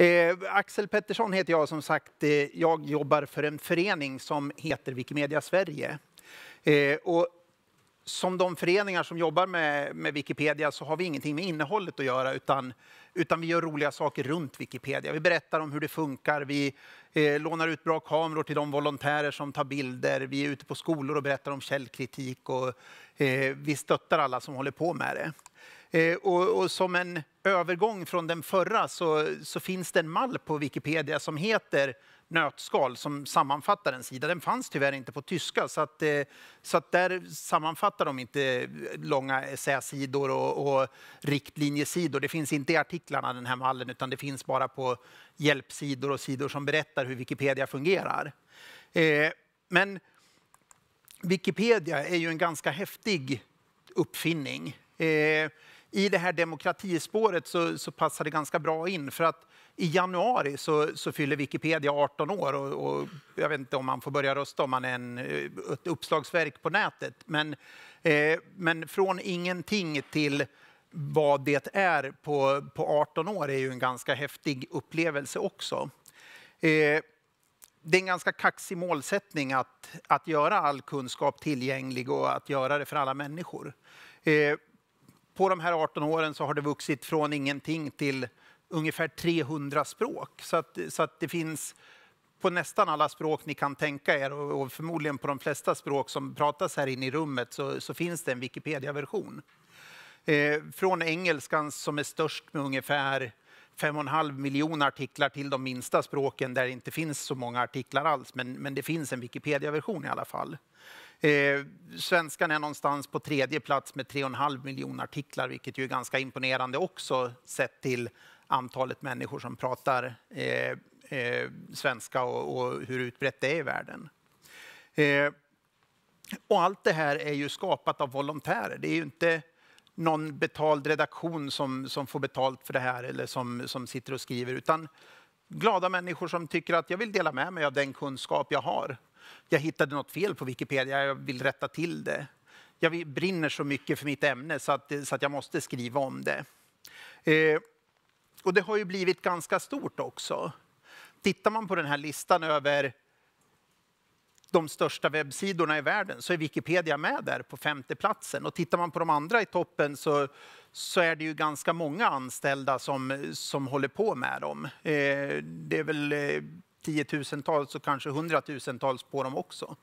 Eh, Axel Pettersson heter jag. som sagt. Eh, jag jobbar för en förening som heter Wikimedia Sverige. Eh, och som de föreningar som jobbar med, med, Wikipedia så har vi ingenting med innehållet att göra utan, utan vi gör roliga saker runt Wikipedia. Vi berättar om hur det funkar, vi eh, lånar ut bra kameror till de volontärer som tar bilder, vi är ute på skolor och berättar om källkritik och eh, vi stöttar alla som håller på med det. Eh, och, och, som en övergång från den förra så, så, finns det en mall på Wikipedia som heter Nötskal som sammanfattar en sida. Den fanns tyvärr inte på tyska så att, eh, så att där sammanfattar de inte långa essäsidor och, och riktlinjesidor. Det finns inte i artiklarna den här mallen utan det finns bara på hjälpsidor och sidor som berättar hur Wikipedia fungerar. Eh, men Wikipedia är ju en ganska häftig uppfinning. Eh, i det här demokratispåret så, så passar det ganska bra in. För att i januari så, så fyller Wikipedia 18 år. Och, och, jag vet inte om man får börja rösta om man är en, eh, ett uppslagsverk på nätet. Men, eh, men från ingenting till vad det är på, på 18 år är ju en ganska häftig upplevelse också. Eh, det är en ganska kaxig målsättning att, att göra all kunskap tillgänglig och att göra det för alla människor. Eh, på de här 18 åren så har det vuxit från ingenting till ungefär 300 språk. Så att, så att det finns på nästan alla språk ni kan tänka er och, och förmodligen på de flesta språk som pratas här inne i rummet så, så finns det en Wikipedia-version. Eh, från engelskan som är störst med ungefär 5,5 miljoner artiklar till de minsta språken där det inte finns så många artiklar alls, men, men det finns en Wikipedia-version i alla fall. Eh, svenskan är någonstans på tredje plats med 3,5 miljoner artiklar, vilket ju är ganska imponerande också sett till antalet människor som pratar eh, eh, svenska och, och, hur utbrett det är i världen. Eh, och allt det här är ju skapat av volontärer. Det är ju inte någon betald redaktion som, som får betalt för det här eller som, som sitter och skriver, utan glada människor som tycker att jag vill dela med mig av den kunskap jag har jag hittade något fel på Wikipedia, jag vill rätta till det. Jag brinner så mycket för mitt ämne så att, så att jag måste skriva om det. Eh, och det har ju blivit ganska stort också. Tittar man på den här listan över de största webbsidorna i världen så är Wikipedia med där på femte platsen. Och tittar man på de andra i toppen så, så är det ju ganska många anställda som, som håller på med dem. Eh, det är väl eh, tiotusentals och kanske hundratusentals på dem också.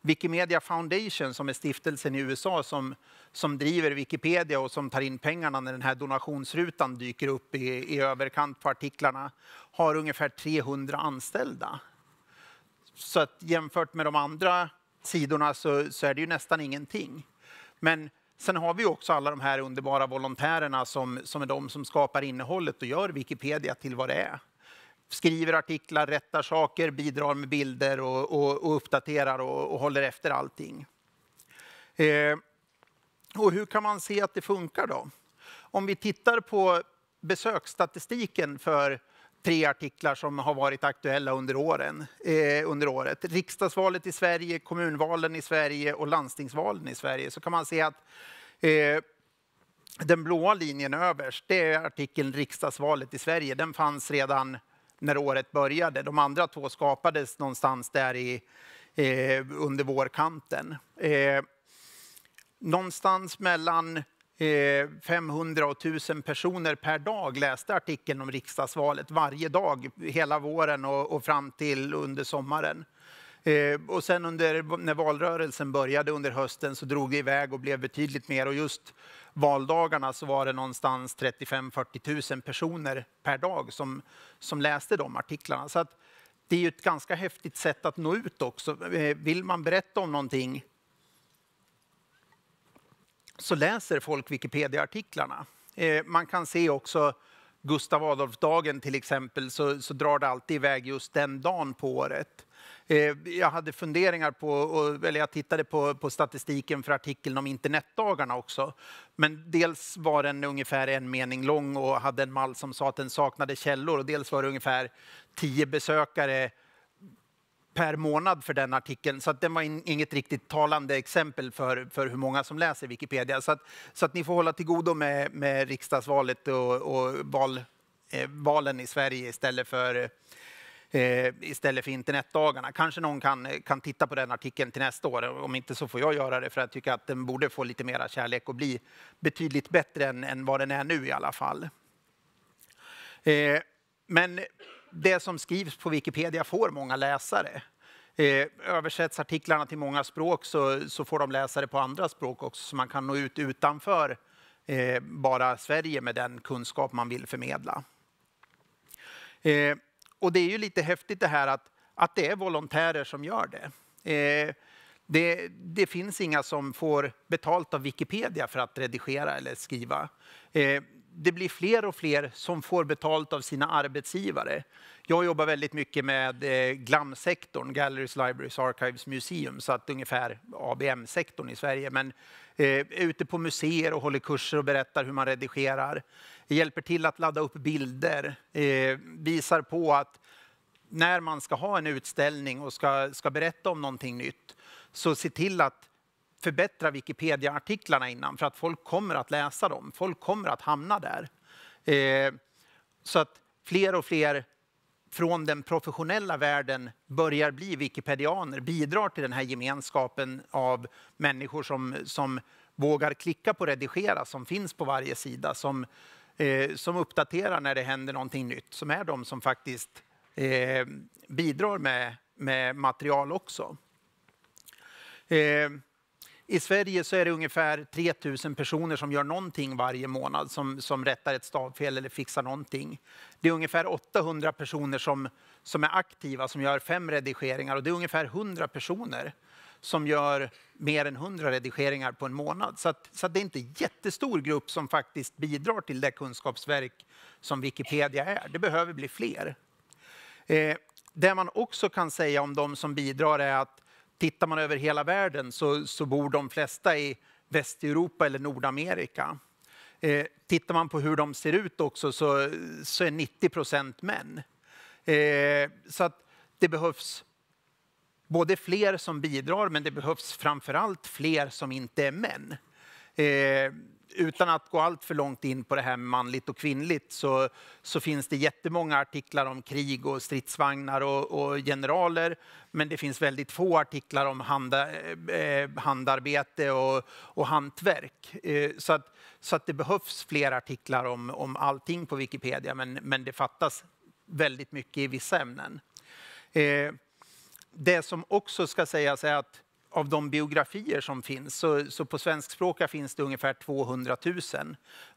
Wikimedia Foundation, som är stiftelsen i USA som, som driver Wikipedia och som tar in pengarna när den här donationsrutan dyker upp i, i överkant på artiklarna, har ungefär 300 anställda. Så att jämfört med de andra sidorna så, så är det ju nästan ingenting. Men sen har vi också alla de här underbara volontärerna som, som är de som skapar innehållet och gör Wikipedia till vad det är skriver artiklar, rättar saker, bidrar med bilder och, och, och uppdaterar och, och, håller efter allting. Eh, och hur kan man se att det funkar då? Om vi tittar på besöksstatistiken för tre artiklar som har varit aktuella under, åren, eh, under året. Riksdagsvalet i Sverige, kommunvalen i Sverige och landstingsvalen i Sverige. Så kan man se att eh, den blåa linjen överst, det är artikeln riksdagsvalet i Sverige. Den fanns redan när året började. De andra två skapades någonstans där i, eh, under vårkanten. Eh, någonstans mellan 500 eh, och 1000 personer per dag läste artikeln om riksdagsvalet varje dag hela våren och, och fram till under sommaren. Eh, och sen under, när valrörelsen började under hösten så drog det iväg och blev betydligt mer. Och just valdagarna så var det någonstans 35-40 000 personer per dag som, som läste de artiklarna. Så att det är ju ett ganska häftigt sätt att nå ut också. Eh, vill man berätta om någonting så läser folk Wikipedia-artiklarna. Eh, man kan se också Gustav Adolfsdagen till exempel så, så drar det alltid iväg just den dagen på året. Eh, jag hade funderingar på, eller jag tittade på, på statistiken för artikeln om internetdagarna också. Men dels var den ungefär en mening lång och hade en mall som sa att den saknade källor. Och dels var det ungefär tio besökare per månad för den artikeln. Så att den var in, inget riktigt talande exempel för, för hur många som läser Wikipedia. Så att, så att ni får hålla till godo med, med riksdagsvalet och, och val, eh, valen i Sverige istället för eh, istället för internetdagarna. Kanske någon kan, kan titta på den artikeln till nästa år. Om inte så får jag göra det, för jag tycker att den borde få lite mera kärlek och bli betydligt bättre än, än vad den är nu i alla fall. Eh, men det som skrivs på Wikipedia får många läsare. Eh, översätts artiklarna till många språk så, så får de läsare på andra språk också, så man kan nå ut utanför eh, bara Sverige med den kunskap man vill förmedla. Eh, och det är ju lite häftigt det här att, att det är volontärer som gör det. Eh, det. det. finns inga som får betalt av Wikipedia för att redigera eller skriva. Eh, det blir fler och fler som får betalt av sina arbetsgivare. Jag jobbar väldigt mycket med eh, glam Galleries, Libraries, Archives, Museum, så att ungefär ABM-sektorn i Sverige. Men eh, är ute på museer och håller kurser och berättar hur man redigerar hjälper till att ladda upp bilder, eh, visar på att när man ska ha en utställning och ska, ska berätta om någonting nytt, så se till att förbättra Wikipedia-artiklarna innan, för att folk kommer att läsa dem. Folk kommer att hamna där. Eh, så att fler och fler från den professionella världen börjar bli wikipedianer, bidrar till den här gemenskapen av människor som, som vågar klicka på redigera, som finns på varje sida, som, eh, som uppdaterar när det händer någonting nytt, som är de som faktiskt eh, bidrar med, med, material också. Eh, I Sverige så är det ungefär 3 000 personer som gör någonting varje månad, som, som rättar ett stavfel eller fixar någonting. Det är ungefär 800 personer som, som är aktiva, som gör fem redigeringar och det är ungefär 100 personer som gör mer än 100 redigeringar på en månad. Så, att, så att det är inte en jättestor grupp som faktiskt bidrar till det kunskapsverk som Wikipedia är. Det behöver bli fler. Eh, det man också kan säga om de som bidrar är att tittar man över hela världen så, så bor de flesta i Västeuropa eller Nordamerika. Eh, tittar man på hur de ser ut också så, så är 90 procent män. Eh, så att det behövs både fler som bidrar, men det behövs framför allt fler som inte är män. Eh, utan att gå allt för långt in på det här med manligt och kvinnligt så, så finns det jättemånga artiklar om krig och stridsvagnar och, och generaler. Men det finns väldigt få artiklar om handa, eh, handarbete och, och hantverk. Eh, så, att, så att det behövs fler artiklar om, om allting på Wikipedia men, men det fattas väldigt mycket i vissa ämnen. Eh, det som också ska sägas är att av de biografier som finns, så, så på svenskspråkiga finns det ungefär 200 000.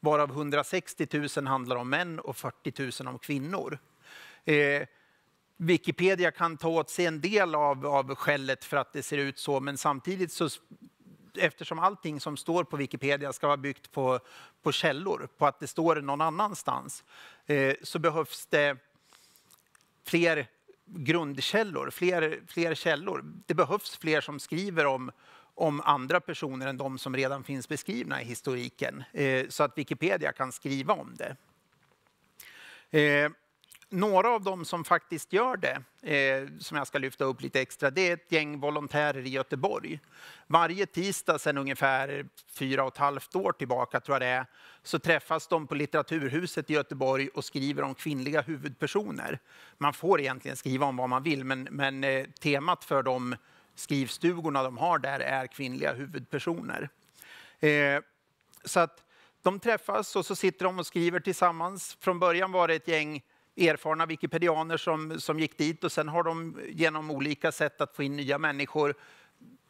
Varav 160 000 handlar om män och 40 000 om kvinnor. Eh, Wikipedia kan ta åt sig en del av, av skället för att det ser ut så, men samtidigt så eftersom allting som står på Wikipedia ska vara byggt på, på källor, på att det står någon annanstans, eh, så behövs det fler grundkällor, fler, fler källor. Det behövs fler som skriver om, om andra personer än de som redan finns beskrivna i historiken, eh, så att Wikipedia kan skriva om det. Eh, några av dem som faktiskt gör det, eh, som jag ska lyfta upp lite extra, det är ett gäng volontärer i Göteborg. Varje tisdag sedan ungefär fyra och ett halvt år tillbaka, tror jag det är, så träffas de på Litteraturhuset i Göteborg och skriver om kvinnliga huvudpersoner. Man får egentligen skriva om vad man vill, men, men eh, temat för de skrivstugorna de har där är kvinnliga huvudpersoner. Eh, så att de träffas och så sitter de och skriver tillsammans. Från början var det ett gäng erfarna wikipedianer som, som gick dit och sen har de genom olika sätt att få in nya människor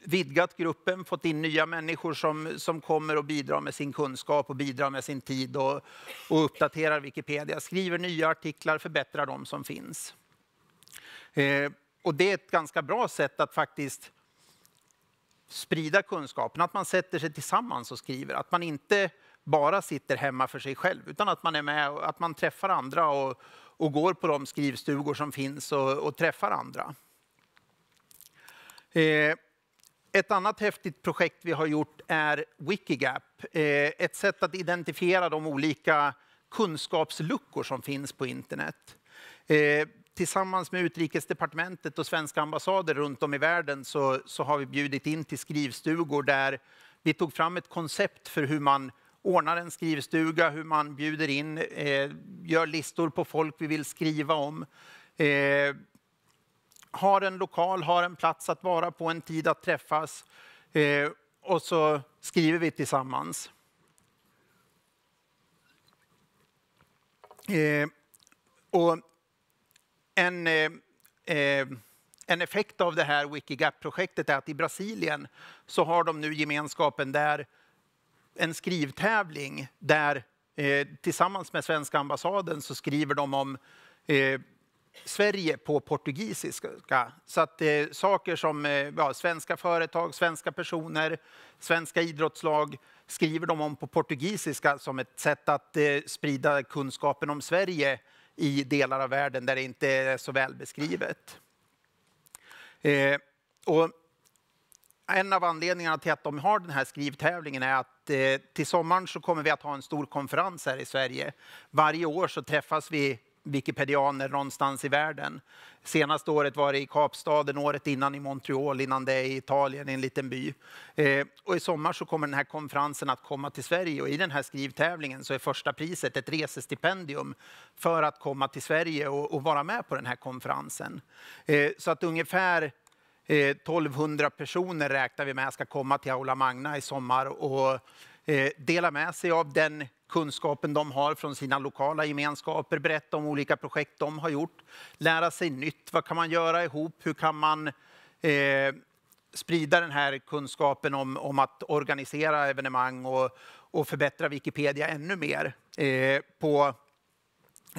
vidgat gruppen, fått in nya människor som, som kommer och bidrar med sin kunskap och bidrar med sin tid och, och uppdaterar Wikipedia, skriver nya artiklar, förbättrar de som finns. Eh, och det är ett ganska bra sätt att faktiskt sprida kunskapen, att man sätter sig tillsammans och skriver, att man inte bara sitter hemma för sig själv, utan att man är med och att man träffar andra och, och går på de skrivstugor som finns och, och träffar andra. Eh, ett annat häftigt projekt vi har gjort är Wikigap. Eh, ett sätt att identifiera de olika kunskapsluckor som finns på internet. Eh, tillsammans med Utrikesdepartementet och svenska ambassader runt om i världen så, så har vi bjudit in till skrivstugor där vi tog fram ett koncept för hur man ordnar en skrivstuga, hur man bjuder in, eh, gör listor på folk vi vill skriva om. Eh, har en lokal, har en plats att vara på, en tid att träffas. Eh, och så skriver vi tillsammans. Eh, och en, eh, eh, en effekt av det här Wikigap-projektet är att i Brasilien så har de nu gemenskapen där en skrivtävling där eh, tillsammans med svenska ambassaden så skriver de om eh, Sverige på portugisiska. Så att eh, saker som eh, ja, svenska företag, svenska personer, svenska idrottslag skriver de om på portugisiska som ett sätt att eh, sprida kunskapen om Sverige i delar av världen där det inte är så välbeskrivet. beskrivet. Eh, och en av anledningarna till att de har den här skrivtävlingen är att eh, till sommaren så kommer vi att ha en stor konferens här i Sverige. Varje år så träffas vi wikipedianer någonstans i världen. Senaste året var det i Kapstaden, året innan i Montreal, innan det är i Italien, i en liten by. Eh, och I sommar så kommer den här konferensen att komma till Sverige och i den här skrivtävlingen så är första priset ett resestipendium för att komma till Sverige och, vara med på den här konferensen. Eh, så att ungefär 1200 eh, personer räknar vi med ska komma till Aula Magna i sommar och eh, dela med sig av den kunskapen de har från sina lokala gemenskaper, berätta om olika projekt de har gjort, lära sig nytt. Vad kan man göra ihop? Hur kan man eh, sprida den här kunskapen om, om att organisera evenemang och, och förbättra Wikipedia ännu mer? på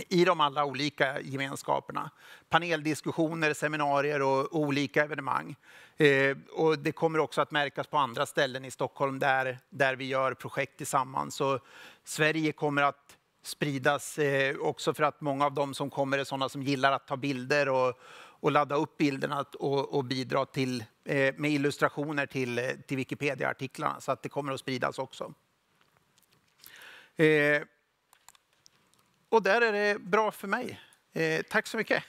i de allra olika gemenskaperna. Paneldiskussioner, seminarier och olika evenemang. Eh, och det kommer också att märkas på andra ställen i Stockholm där, där vi gör projekt tillsammans. Så Sverige kommer att spridas eh, också för att många av de som kommer är sådana som gillar att ta bilder och, och ladda upp bilderna och, och bidra till, eh, med illustrationer till, eh, till Wikipedia-artiklarna. Så att det kommer att spridas också. Eh, och där är det bra för mig. Eh, tack så mycket.